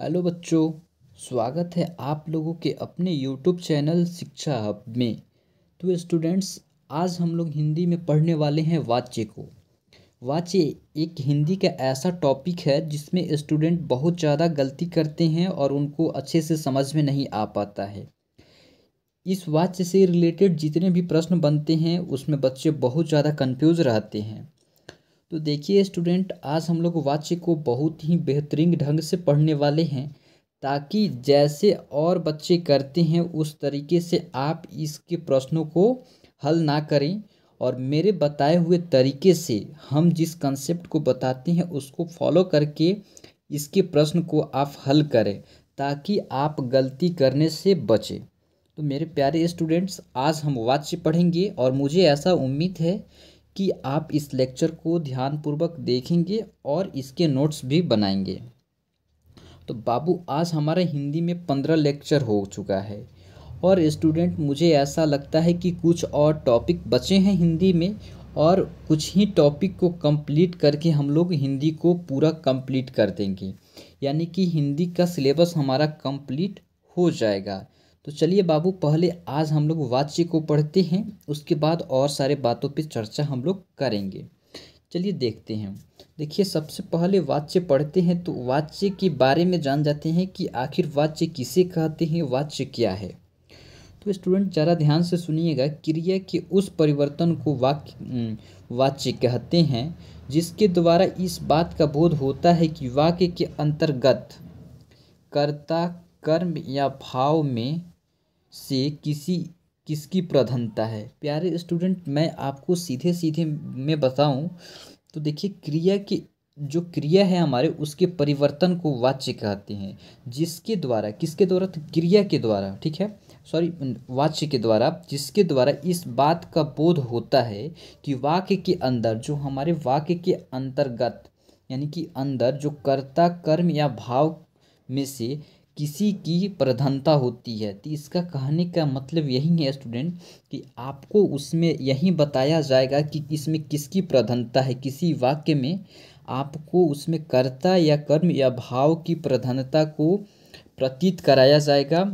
hello बच्चों स्वागत है आप लोगों के अपने यूट्यूब चैनल शिक्षा हब में तो स्टूडेंट्स आज हम लोग हिंदी में पढ़ने वाले हैं वाच्य को वाच्य एक हिंदी का ऐसा टॉपिक है जिसमें स्टूडेंट बहुत ज़्यादा गलती करते हैं और उनको अच्छे से समझ में नहीं आ पाता है इस वाच्य से रिलेटेड जितने भी प्रश्न बनते हैं उसमें बच्चे बहुत ज़्यादा कन्फ्यूज़ रहते हैं तो देखिए स्टूडेंट आज हम लोग वाच्य को बहुत ही बेहतरीन ढंग से पढ़ने वाले हैं ताकि जैसे और बच्चे करते हैं उस तरीके से आप इसके प्रश्नों को हल ना करें और मेरे बताए हुए तरीके से हम जिस कंसेप्ट को बताते हैं उसको फॉलो करके इसके प्रश्न को आप हल करें ताकि आप गलती करने से बचें तो मेरे प्यारे स्टूडेंट्स आज हम वाच्य पढ़ेंगे और मुझे ऐसा उम्मीद है कि आप इस लेक्चर को ध्यानपूर्वक देखेंगे और इसके नोट्स भी बनाएंगे तो बाबू आज हमारा हिंदी में पंद्रह लेक्चर हो चुका है और स्टूडेंट मुझे ऐसा लगता है कि कुछ और टॉपिक बचे हैं हिंदी में और कुछ ही टॉपिक को कंप्लीट करके हम लोग हिंदी को पूरा कंप्लीट कर देंगे यानी कि हिंदी का सिलेबस हमारा कंप्लीट हो जाएगा तो चलिए बाबू पहले आज हम लोग वाच्य को पढ़ते हैं उसके बाद और सारे बातों पे चर्चा हम लोग करेंगे चलिए देखते हैं देखिए सबसे पहले वाच्य पढ़ते हैं तो वाच्य के बारे में जान जाते हैं कि आखिर वाच्य किसे कहते हैं वाच्य क्या है तो स्टूडेंट ज़रा ध्यान से सुनिएगा क्रिया के उस परिवर्तन को वाक्य वाच्य कहते हैं जिसके द्वारा इस बात का बोध होता है कि वाक्य के अंतर्गत कर्ता कर्म या भाव में से किसी किसकी प्रधानता है प्यारे स्टूडेंट मैं आपको सीधे सीधे में बताऊं तो देखिए क्रिया के जो क्रिया है हमारे उसके परिवर्तन को वाच्य कहते हैं जिसके द्वारा किसके द्वारा तो क्रिया के द्वारा ठीक है सॉरी वाच्य के द्वारा जिसके द्वारा इस बात का बोध होता है कि वाक्य के अंदर जो हमारे वाक्य के अंतर्गत यानी कि अंदर जो कर्ता कर्म या भाव में से किसी की प्रधानता होती है तो इसका कहने का मतलब यही है स्टूडेंट कि आपको उसमें यही बताया जाएगा कि इसमें किसकी प्रधानता है किसी वाक्य में आपको उसमें कर्ता या कर्म या भाव की प्रधानता को प्रतीत कराया जाएगा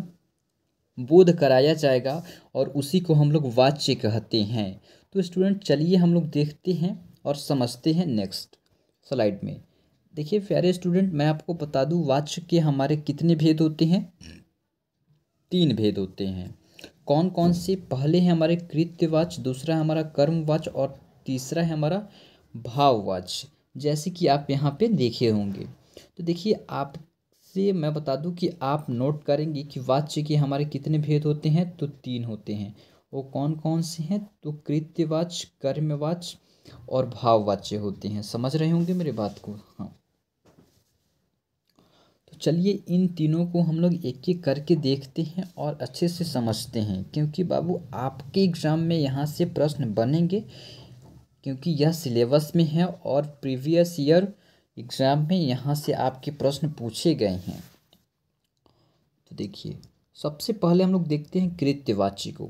बोध कराया जाएगा और उसी को हम लोग वाच्य कहते हैं तो स्टूडेंट चलिए हम लोग देखते हैं और समझते हैं नेक्स्ट स्लाइड में देखिए प्यारे स्टूडेंट मैं आपको बता दूं वाच्य के हमारे कितने भेद होते हैं तीन भेद होते हैं कौन कौन से पहले हैं हमारे कृत्यवाच दूसरा है हमारा कर्मवाच और तीसरा है हमारा भाववाच जैसे कि आप यहाँ पे देखे होंगे तो देखिए आपसे मैं बता दूं कि आप नोट करेंगे कि वाच्य के हमारे कितने भेद होते हैं तो तीन होते हैं वो कौन कौन से हैं तो कृत्यवाच कर्मवाच और भाववाच्य होते हैं समझ रहे होंगे मेरे बात को हाँ चलिए इन तीनों को हम लोग एक एक करके देखते हैं और अच्छे से समझते हैं क्योंकि बाबू आपके एग्ज़ाम में यहाँ से प्रश्न बनेंगे क्योंकि यह सिलेबस में है और प्रीवियस ईयर एग्ज़ाम में यहाँ से आपके प्रश्न पूछे गए हैं तो देखिए सबसे पहले हम लोग देखते हैं कृत्यवाची को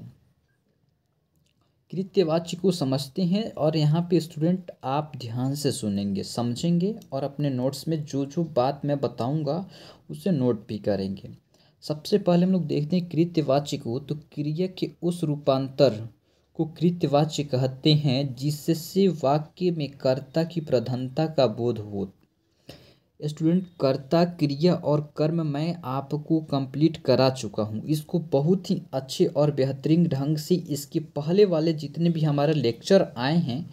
कृत्यवाच्य को समझते हैं और यहाँ पे स्टूडेंट आप ध्यान से सुनेंगे समझेंगे और अपने नोट्स में जो जो बात मैं बताऊँगा उसे नोट भी करेंगे सबसे पहले हम लोग देखते हैं कृत्यवाच्य को तो क्रिया के उस रूपांतर को कृत्यवाच्य कहते हैं जिससे वाक्य में कर्ता की प्रधानता का बोध हो स्टूडेंट कर्ता क्रिया और कर्म मैं आपको कंप्लीट करा चुका हूँ इसको बहुत ही अच्छे और बेहतरीन ढंग से इसके पहले वाले जितने भी हमारे लेक्चर आए हैं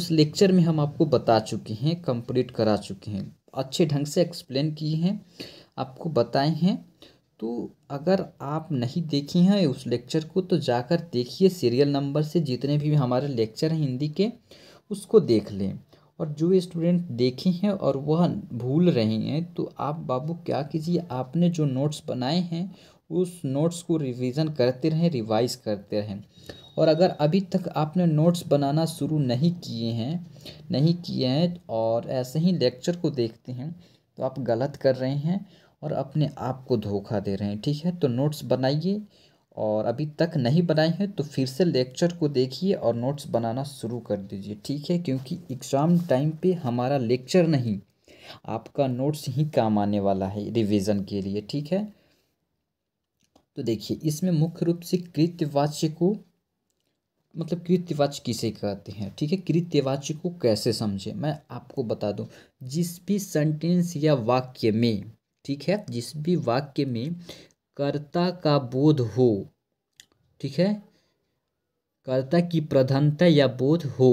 उस लेक्चर में हम आपको बता चुके हैं कंप्लीट करा चुके हैं अच्छे ढंग से एक्सप्लेन किए हैं आपको बताए हैं तो अगर आप नहीं देखे हैं उस लेक्चर को तो जाकर देखिए सीरियल नंबर से जितने भी हमारे लेक्चर हैं हिंदी के उसको देख लें और जो स्टूडेंट देखे हैं और वह भूल रहे हैं तो आप बाबू क्या कीजिए आपने जो नोट्स बनाए हैं उस नोट्स को रिवीजन करते रहें रिवाइज करते रहें और अगर अभी तक आपने नोट्स बनाना शुरू नहीं किए हैं नहीं किए हैं और ऐसे ही लेक्चर को देखते हैं तो आप गलत कर रहे हैं और अपने आप को धोखा दे रहे हैं ठीक है तो नोट्स बनाइए और अभी तक नहीं बनाए हैं तो फिर से लेक्चर को देखिए और नोट्स बनाना शुरू कर दीजिए ठीक है क्योंकि एग्ज़ाम टाइम पे हमारा लेक्चर नहीं आपका नोट्स ही काम आने वाला है रिवीजन के लिए ठीक है तो देखिए इसमें मुख्य रूप से कृत्यवाच्य को मतलब कृत्यवाच्य किसे कहते हैं ठीक है कृत्यवाच्य को कैसे समझें मैं आपको बता दूँ जिस भी सेंटेंस या वाक्य में ठीक है जिस भी वाक्य में कर्ता का बोध हो ठीक है कर्ता की प्रधानता या बोध हो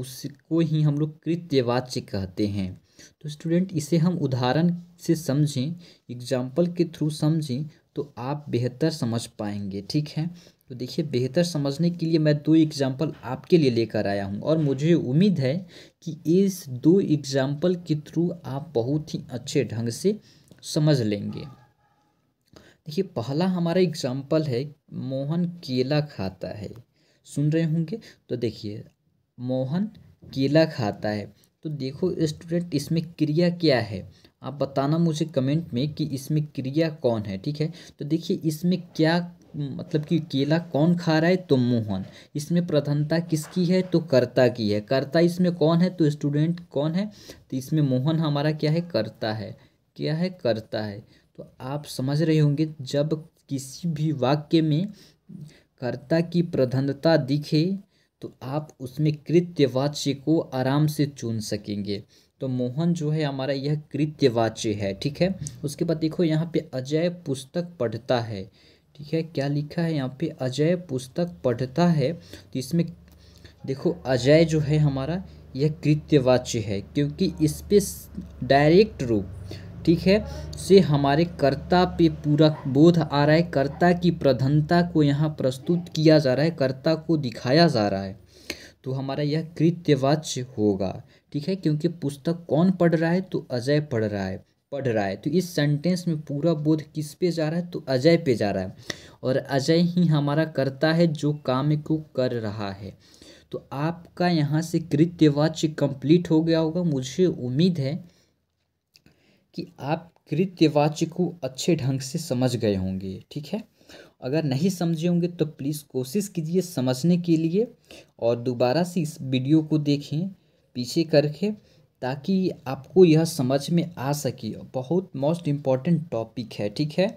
उसको ही हम लोग कृत्यवाच्य कहते हैं तो स्टूडेंट इसे हम उदाहरण से समझें एग्जाम्पल के थ्रू समझें तो आप बेहतर समझ पाएंगे ठीक है तो देखिए बेहतर समझने के लिए मैं दो एग्जाम्पल आपके लिए लेकर आया हूँ और मुझे उम्मीद है कि इस दो एग्जाम्पल के थ्रू आप बहुत ही अच्छे ढंग से समझ लेंगे देखिए पहला हमारा एग्जाम्पल है मोहन केला खाता है सुन रहे होंगे तो देखिए मोहन केला खाता है तो देखो स्टूडेंट इसमें क्रिया क्या है आप बताना मुझे कमेंट में कि इसमें क्रिया कौन है ठीक है तो देखिए इसमें क्या मतलब कि केला कौन खा रहा है तो मोहन इसमें प्रधानता किसकी है तो कर्ता की है कर्ता इसमें कौन है तो स्टूडेंट कौन है तो इसमें मोहन हमारा क्या है कर्ता है क्या है कर्ता है तो आप समझ रहे होंगे जब किसी भी वाक्य में कर्ता की प्रधानता दिखे तो आप उसमें कृत्यवाच्य को आराम से चुन सकेंगे तो मोहन जो है हमारा यह कृत्यवाच्य है ठीक है उसके बाद देखो यहाँ पे अजय पुस्तक पढ़ता है ठीक है क्या लिखा है यहाँ पे अजय पुस्तक पढ़ता है तो इसमें देखो अजय जो है हमारा यह कृत्यवाच्य है क्योंकि इस पर डायरेक्ट रूप ठीक है से हमारे कर्ता पे पूरा बोध आ रहा है कर्ता की प्रधानता को यहाँ प्रस्तुत किया जा रहा है कर्ता को दिखाया जा रहा है तो हमारा यह कृत्यवाच्य होगा ठीक है क्योंकि पुस्तक कौन पढ़ रहा है तो अजय पढ़ रहा है पढ़ रहा है तो इस सेंटेंस में पूरा बोध किस पे जा रहा है तो अजय पे जा रहा है और अजय ही हमारा कर्ता है जो काम को कर रहा है तो आपका यहाँ से कृत्यवाच्य कंप्लीट हो गया होगा मुझे उम्मीद है कि आप कृत्यवाच्य को अच्छे ढंग से समझ गए होंगे ठीक है अगर नहीं समझे होंगे तो प्लीज़ कोशिश कीजिए समझने के लिए और दोबारा से इस वीडियो को देखें पीछे करके ताकि आपको यह समझ में आ सके बहुत मोस्ट इम्पॉर्टेंट टॉपिक है ठीक है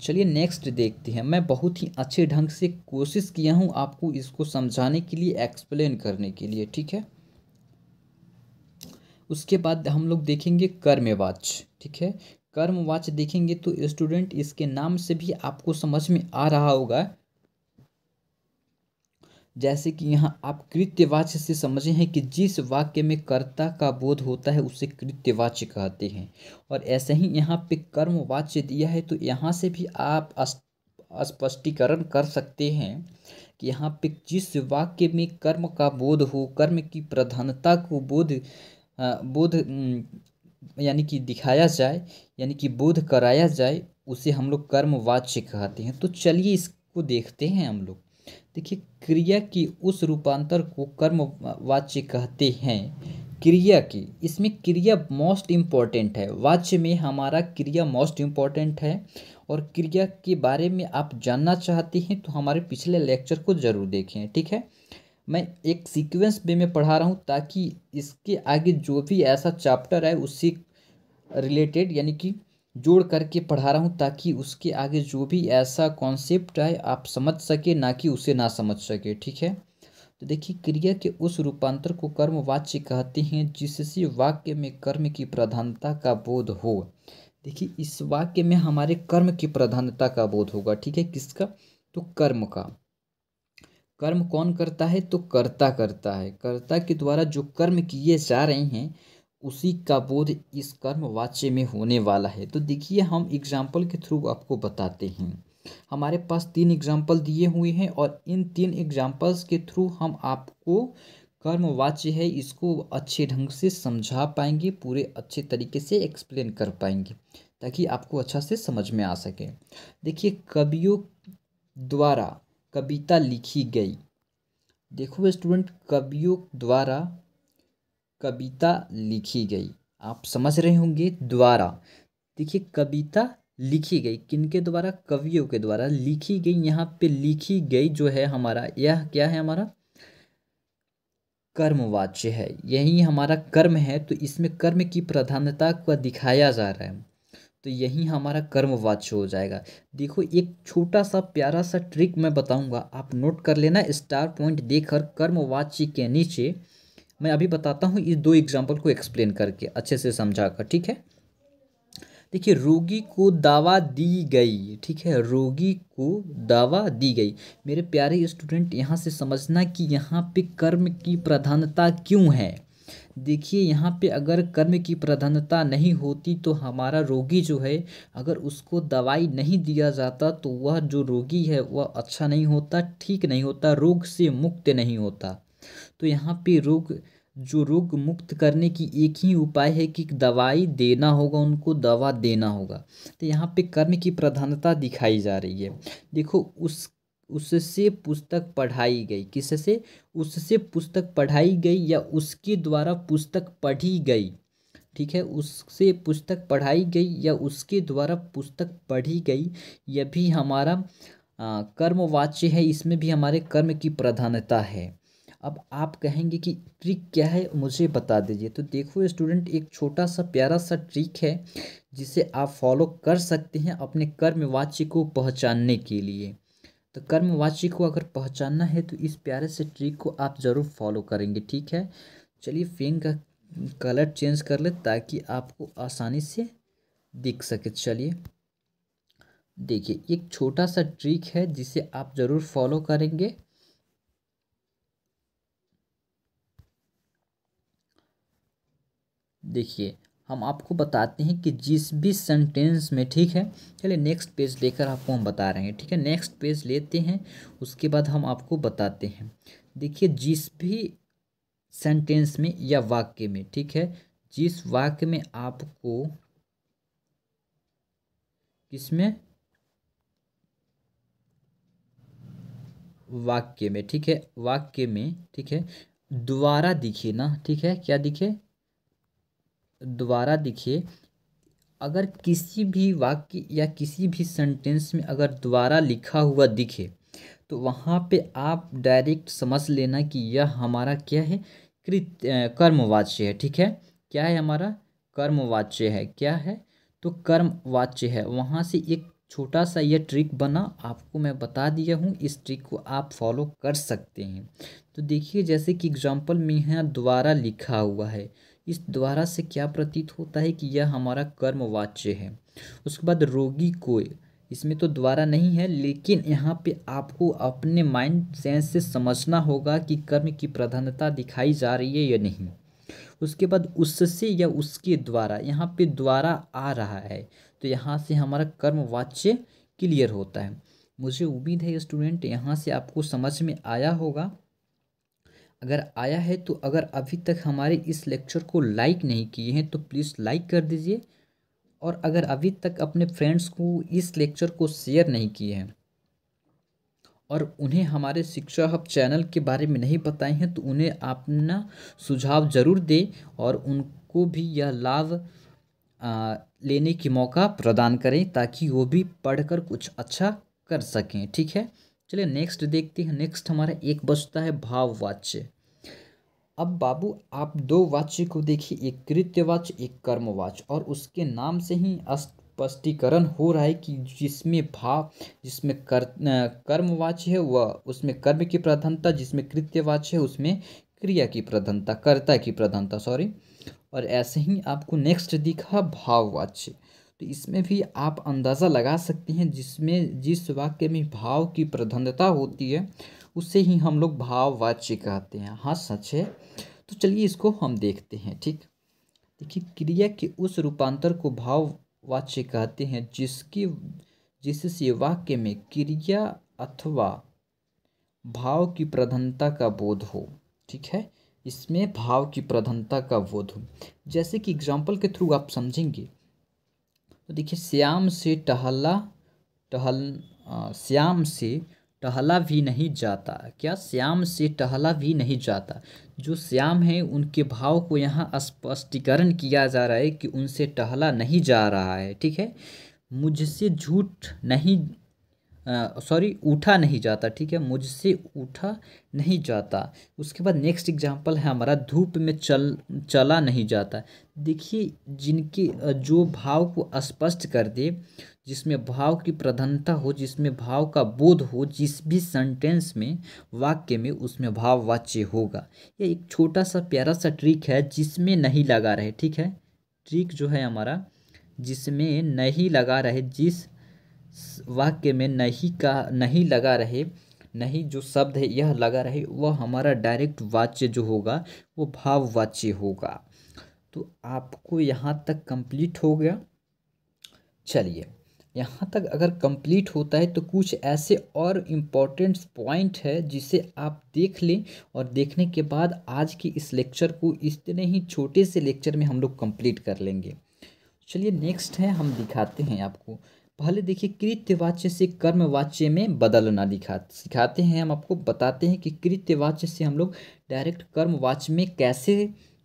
चलिए नेक्स्ट देखते हैं मैं बहुत ही अच्छे ढंग से कोशिश किया हूँ आपको इसको समझाने के लिए एक्सप्लेन करने के लिए ठीक है उसके बाद हम लोग देखेंगे कर्मवाच ठीक है कर्मवाच देखेंगे तो स्टूडेंट इसके नाम से भी आपको समझ में आ रहा होगा जैसे कि यहाँ आप कृत्यवाच से समझे हैं कि जिस वाक्य में कर्ता का बोध होता है उसे कृत्यवाच्य कहते हैं और ऐसे ही यहाँ पे वाच्य दिया है तो यहाँ से भी आप स्पष्टीकरण कर सकते हैं कि यहाँ पे जिस वाक्य में कर्म का बोध हो कर्म की प्रधानता को बोध बोध यानी कि दिखाया जाए यानी कि बोध कराया जाए उसे हम लोग कर्म वाच्य कहते हैं तो चलिए इसको देखते हैं हम लोग देखिए क्रिया की उस रूपांतर को कर्म वाच्य कहते हैं क्रिया के इसमें क्रिया मोस्ट इम्पॉर्टेंट है वाच्य में हमारा क्रिया मोस्ट इम्पॉर्टेंट है और क्रिया के बारे में आप जानना चाहते हैं तो हमारे पिछले लेक्चर को ज़रूर देखें ठीक है मैं एक सीक्वेंस वे में पढ़ा रहा हूँ ताकि इसके आगे जो भी ऐसा चैप्टर है उससे रिलेटेड यानी कि जोड़ करके पढ़ा रहा हूँ ताकि उसके आगे जो भी ऐसा कॉन्सेप्ट है आप समझ सके ना कि उसे ना समझ सके ठीक है तो देखिए क्रिया के उस रूपांतर को कर्मवाच्य कहते हैं जिससे वाक्य में कर्म की प्रधानता का बोध हो देखिए इस वाक्य में हमारे कर्म की प्रधानता का बोध होगा ठीक है किसका तो कर्म का कर्म कौन करता है तो कर्ता करता है कर्ता के द्वारा जो कर्म किए जा रहे हैं उसी का बोध इस कर्म वाच्य में होने वाला है तो देखिए हम एग्जाम्पल के थ्रू आपको बताते हैं हमारे पास तीन एग्जाम्पल दिए हुए हैं और इन तीन एग्जाम्पल्स के थ्रू हम आपको कर्म वाच्य है इसको अच्छे ढंग से समझा पाएंगे पूरे अच्छे तरीके से एक्सप्लेन कर पाएंगे ताकि आपको अच्छा से समझ में आ सके देखिए कवियों द्वारा कविता लिखी गई देखो स्टूडेंट कवियों द्वारा कविता लिखी गई आप समझ रहे होंगे द्वारा देखिए कविता लिखी गई किनके द्वारा कवियों के द्वारा लिखी गई यहाँ पे लिखी गई जो है हमारा यह क्या है हमारा कर्मवाच्य है यही हमारा कर्म है तो इसमें कर्म की प्रधानता को दिखाया जा रहा है तो यही हमारा कर्म वाच्य हो जाएगा देखो एक छोटा सा प्यारा सा ट्रिक मैं बताऊंगा आप नोट कर लेना स्टार पॉइंट देकर कर्म वाच्य के नीचे मैं अभी बताता हूँ इस दो एग्जाम्पल को एक्सप्लेन करके अच्छे से समझा कर ठीक है देखिए रोगी को दवा दी गई ठीक है रोगी को दवा दी गई मेरे प्यारे स्टूडेंट यहाँ से समझना कि यहाँ पे कर्म की प्रधानता क्यों है देखिए यहाँ पे अगर कर्म की प्रधानता नहीं होती तो हमारा रोगी जो है अगर उसको दवाई नहीं दिया जाता तो वह जो रोगी है वह अच्छा नहीं होता ठीक नहीं होता रोग से मुक्त नहीं होता तो यहाँ पे रोग जो रोग मुक्त करने की एक ही उपाय है कि दवाई देना होगा उनको दवा देना होगा तो यहाँ पे कर्म की प्रधानता दिखाई जा रही है देखो उस उससे पुस्तक पढ़ाई गई किससे उससे पुस्तक पढ़ाई गई या उसके द्वारा पुस्तक पढ़ी गई ठीक है उससे पुस्तक पढ़ाई गई या उसके द्वारा पुस्तक पढ़ी गई यह भी हमारा कर्मवाच्य है इसमें भी हमारे कर्म की प्रधानता है अब आप कहेंगे कि ट्रिक क्या है मुझे बता दीजिए तो देखो स्टूडेंट एक छोटा सा प्यारा सा ट्रिक है जिसे आप फॉलो कर सकते हैं अपने कर्मवाच्य को पहचानने के लिए तो कर्मवाची को अगर पहचानना है तो इस प्यारे से ट्रिक को आप ज़रूर फॉलो करेंगे ठीक है चलिए फेन का कलर चेंज कर ले ताकि आपको आसानी से दिख सके चलिए देखिए एक छोटा सा ट्रिक है जिसे आप ज़रूर फॉलो करेंगे देखिए हम आपको बताते हैं कि जिस भी सेंटेंस में ठीक है चलिए नेक्स्ट पेज लेकर आपको हम बता रहे हैं ठीक है नेक्स्ट पेज लेते हैं उसके बाद हम आपको बताते हैं देखिए जिस भी सेंटेंस में या वाक्य में ठीक है जिस वाक्य में आपको किसमें वाक्य में ठीक है वाक्य में ठीक है द्वारा दिखे ना ठीक है क्या दिखे द्वारा देखिए अगर किसी भी वाक्य या किसी भी सेंटेंस में अगर द्वारा लिखा हुआ दिखे तो वहाँ पे आप डायरेक्ट समझ लेना कि यह हमारा क्या है कृत कर्मवाच्य है ठीक है क्या है हमारा कर्मवाच्य है क्या है तो कर्मवाच्य है वहाँ से एक छोटा सा यह ट्रिक बना आपको मैं बता दिया हूँ इस ट्रिक को आप फॉलो कर सकते हैं तो देखिए जैसे कि एग्जाम्पल में यहाँ द्वारा लिखा हुआ है इस द्वारा से क्या प्रतीत होता है कि यह हमारा कर्म वाच्य है उसके बाद रोगी को इसमें तो द्वारा नहीं है लेकिन यहाँ पे आपको अपने माइंड सेंस से समझना होगा कि कर्म की प्रधानता दिखाई जा रही है या नहीं उसके बाद उससे या उसके द्वारा यहाँ पे द्वारा आ रहा है तो यहाँ से हमारा कर्म वाच्य क्लियर होता है मुझे उम्मीद है स्टूडेंट यहाँ से आपको समझ में आया होगा अगर आया है तो अगर अभी तक हमारे इस लेक्चर को लाइक नहीं किए हैं तो प्लीज़ लाइक कर दीजिए और अगर अभी तक अपने फ्रेंड्स को इस लेक्चर को शेयर नहीं किए हैं और उन्हें हमारे शिक्षा हब चैनल के बारे में नहीं बताए हैं तो उन्हें अपना सुझाव ज़रूर दें और उनको भी यह लाभ लेने की मौका प्रदान करें ताकि वो भी पढ़कर कुछ अच्छा कर सकें ठीक है चलिए नेक्स्ट देखते हैं नेक्स्ट हमारा एक बचता है भाववाच्य अब बाबू आप दो वाच्य को देखिए एक कृत्यवाच्य एक कर्मवाच्य और उसके नाम से ही स्पष्टीकरण हो रहा है कि जिसमें भाव जिसमें कर कर्मवाच्य है वह उसमें कर्म की प्रधानता जिसमें कृत्यवाच्य है उसमें क्रिया की प्रधानता कर्ता की प्रधानता सॉरी और ऐसे ही आपको नेक्स्ट दिखा भाववाच्य तो इसमें भी आप अंदाज़ा लगा सकते हैं जिसमें जिस वाक्य में भाव की प्रधानता होती है उसे ही हम लोग भाववाच्य कहते हैं हाँ सच है तो चलिए इसको हम देखते हैं ठीक देखिए क्रिया के उस रूपांतर को भाववाच्य कहते हैं जिसकी जिससे वाक्य में क्रिया अथवा भाव की प्रधानता का बोध हो ठीक है इसमें भाव की प्रधानता का बोध हो जैसे कि एग्जाम्पल के थ्रू आप समझेंगे तो देखिए श्याम से टहला टहल श्याम से टहला भी नहीं जाता क्या श्याम से टहला भी नहीं जाता जो श्याम है उनके भाव को यहाँ स्पष्टीकरण किया जा रहा है कि उनसे टहला नहीं जा रहा है ठीक है मुझसे झूठ नहीं सॉरी उठा नहीं जाता ठीक है मुझसे उठा नहीं जाता उसके बाद नेक्स्ट एग्जाम्पल है हमारा धूप में चल चला नहीं जाता देखिए जिनके जो भाव को स्पष्ट कर दे जिसमें भाव की प्रधानता हो जिसमें भाव का बोध हो जिस भी सेंटेंस में वाक्य में उसमें भाव वाच्य होगा यह एक छोटा सा प्यारा सा ट्रिक है जिसमें नहीं लगा रहे ठीक है ट्रिक जो है हमारा जिसमें नहीं लगा रहे जिस वाक्य में नहीं का नहीं लगा रहे नहीं जो शब्द है यह लगा रहे वह हमारा डायरेक्ट वाच्य जो होगा वो वाच्य होगा तो आपको यहाँ तक कंप्लीट हो गया चलिए यहाँ तक अगर कंप्लीट होता है तो कुछ ऐसे और इम्पॉर्टेंट पॉइंट है जिसे आप देख लें और देखने के बाद आज के इस लेक्चर को इतने ही छोटे से लेक्चर में हम लोग कंप्लीट कर लेंगे चलिए नेक्स्ट है हम दिखाते हैं आपको पहले देखिए कृत्यवाच्य से कर्मवाच्य में बदलना दिखा सिखाते हैं हम आपको बताते हैं कि कृत्यवाच्य से हम लोग डायरेक्ट कर्मवाच्य में कैसे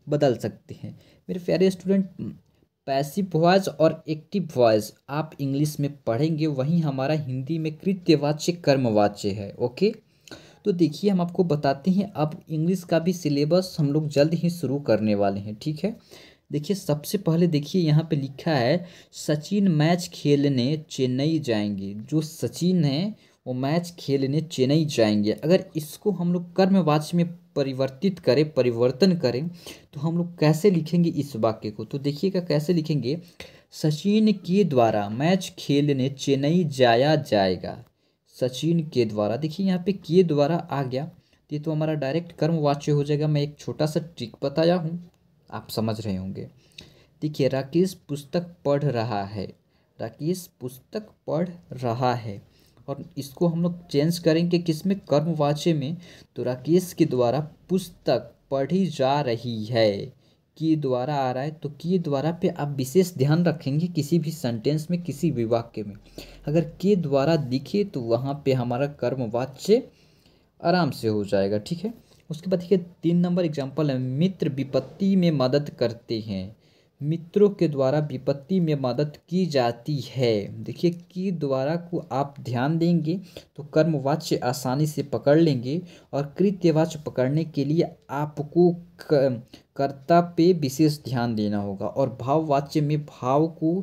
बदल सकते हैं मेरे प्यारे स्टूडेंट पैसिव वॉयस और एक्टिव वॉयस आप इंग्लिश में पढ़ेंगे वहीं हमारा हिंदी में कृत्यवाच्य कर्मवाच्य है ओके तो देखिए हम आपको बताते हैं अब इंग्लिश का भी सिलेबस हम लोग जल्द ही शुरू करने वाले हैं ठीक है देखिए सबसे पहले देखिए यहाँ पे लिखा है सचिन मैच खेलने चेन्नई जाएंगे जो सचिन है वो मैच खेलने चेन्नई जाएंगे अगर इसको हम लोग कर्मवाच में परिवर्तित करें परिवर्तन करें तो हम लोग कैसे लिखेंगे इस वाक्य को तो देखिएगा कैसे लिखेंगे सचिन के द्वारा मैच खेलने चेन्नई जाया जाएगा सचिन के द्वारा देखिए यहाँ पे के द्वारा आ गया ये तो हमारा डायरेक्ट कर्मवाच्य हो जाएगा मैं एक छोटा सा ट्रिक बताया हूँ आप समझ रहे होंगे देखिए राकेश पुस्तक पढ़ रहा है राकेश पुस्तक पढ़ रहा है और इसको हम लोग चेंज करेंगे किस में कर्मवाच्य में तो राकेश के द्वारा पुस्तक पढ़ी जा रही है की द्वारा आ रहा है तो की द्वारा पे आप विशेष ध्यान रखेंगे किसी भी सेंटेंस में किसी भी वाक्य में अगर के द्वारा दिखे तो वहाँ पे हमारा कर्मवाच्य आराम से हो जाएगा ठीक है उसके बाद देखिए तीन नंबर एग्जाम्पल है मित्र विपत्ति में मदद करते हैं मित्रों के द्वारा विपत्ति में मदद की जाती है देखिए की द्वारा को आप ध्यान देंगे तो कर्मवाच्य आसानी से पकड़ लेंगे और कृत्यवाच्य पकड़ने के लिए आपको कर्ता पे विशेष ध्यान देना होगा और भाववाच्य में भाव को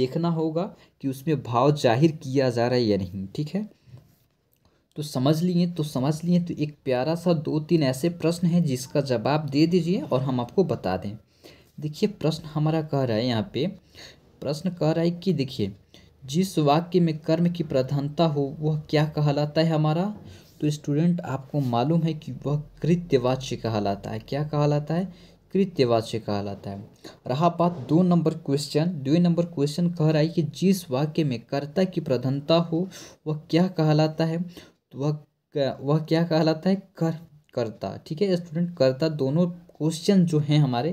देखना होगा कि उसमें भाव जाहिर किया जा रहा है या नहीं ठीक है तो समझ लिए तो समझ लिए तो एक प्यारा सा दो तीन ऐसे प्रश्न हैं जिसका जवाब दे दीजिए और हम आपको बता दें देखिए प्रश्न हमारा कह रहा है यहाँ पे प्रश्न कह रहा है कि देखिए जिस वाक्य में कर्म की प्रधानता हो वह क्या कहलाता है हमारा तो स्टूडेंट आपको मालूम है कि वह कृत्यवाच्य कहलाता है क्या कहलाता है कृत्यवाच्य कहलाता है रहा बात दो नंबर क्वेश्चन दो नंबर क्वेश्चन कह रहा है कि जिस वाक्य में कर्ता की प्रधानता हो वह क्या कहलाता है तो वह वह क्या कहलाता है कर करता ठीक है स्टूडेंट करता दोनों क्वेश्चन जो हैं हमारे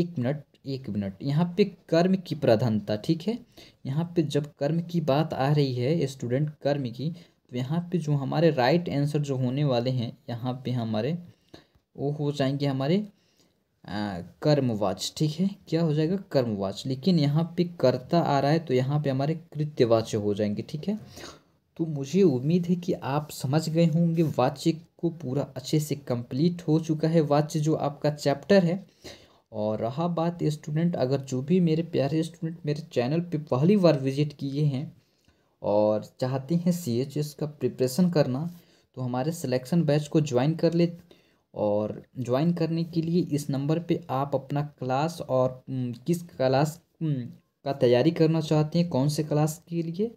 एक मिनट एक मिनट यहाँ पे कर्म की प्रधानता ठीक है यहाँ पे जब कर्म की बात आ रही है स्टूडेंट कर्म की तो यहाँ पे जो हमारे राइट आंसर जो होने वाले हैं यहाँ पे हमारे वो हो जाएंगे हमारे कर्मवाच ठीक है क्या हो जाएगा कर्मवाच लेकिन यहाँ पे कर्ता आ रहा है तो यहाँ पे हमारे कृत्यवाच हो जाएंगे ठीक है तो मुझे उम्मीद है कि आप समझ गए होंगे वाच्य को पूरा अच्छे से कंप्लीट हो चुका है वाच्य जो आपका चैप्टर है और रहा बात स्टूडेंट अगर जो भी मेरे प्यारे स्टूडेंट मेरे चैनल पे पहली बार विजिट किए हैं और चाहते हैं सी एच एस का प्रिपरेशन करना तो हमारे सिलेक्शन बैच को ज्वाइन कर ले और ज्वाइन करने के लिए इस नंबर पे आप अपना क्लास और किस क्लास का तैयारी करना चाहते हैं कौन से क्लास के लिए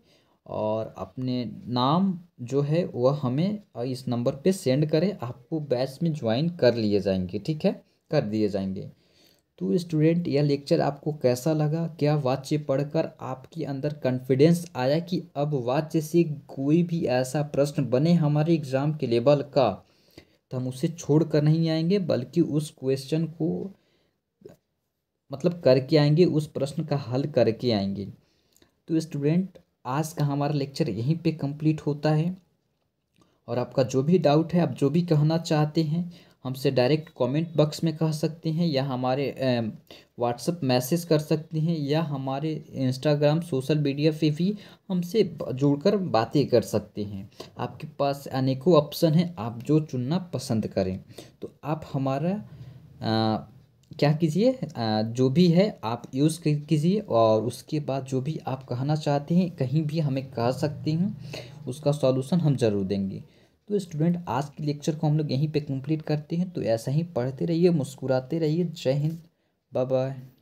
और अपने नाम जो है वह हमें इस नंबर पे सेंड करें आपको बैच में ज्वाइन कर लिए जाएंगे ठीक है कर दिए जाएंगे तो स्टूडेंट यह लेक्चर आपको कैसा लगा क्या वाच्य पढ़कर आपके अंदर कॉन्फिडेंस आया कि अब वाच्य से कोई भी ऐसा प्रश्न बने हमारे एग्ज़ाम के लेवल का तो हम उसे छोड़ कर नहीं आएंगे बल्कि उस क्वेश्चन को मतलब करके आएंगे उस प्रश्न का हल करके आएंगे तो स्टूडेंट आज का हमारा लेक्चर यहीं पे कंप्लीट होता है और आपका जो भी डाउट है आप जो भी कहना चाहते हैं हमसे डायरेक्ट कमेंट बॉक्स में कह सकते हैं या हमारे व्हाट्सअप मैसेज कर सकते हैं या हमारे इंस्टाग्राम सोशल मीडिया पे भी हमसे जुड़कर बातें कर सकते हैं आपके पास अनेकों ऑप्शन हैं आप जो चुनना पसंद करें तो आप हमारा आ, क्या कीजिए जो भी है आप यूज़ कीजिए और उसके बाद जो भी आप कहना चाहते हैं कहीं भी हमें कह सकते हैं उसका सॉल्यूशन हम ज़रूर देंगे तो स्टूडेंट आज के लेक्चर को हम लोग यहीं पे कंप्लीट करते हैं तो ऐसा ही पढ़ते रहिए मुस्कुराते रहिए जय हिंद बाय बाय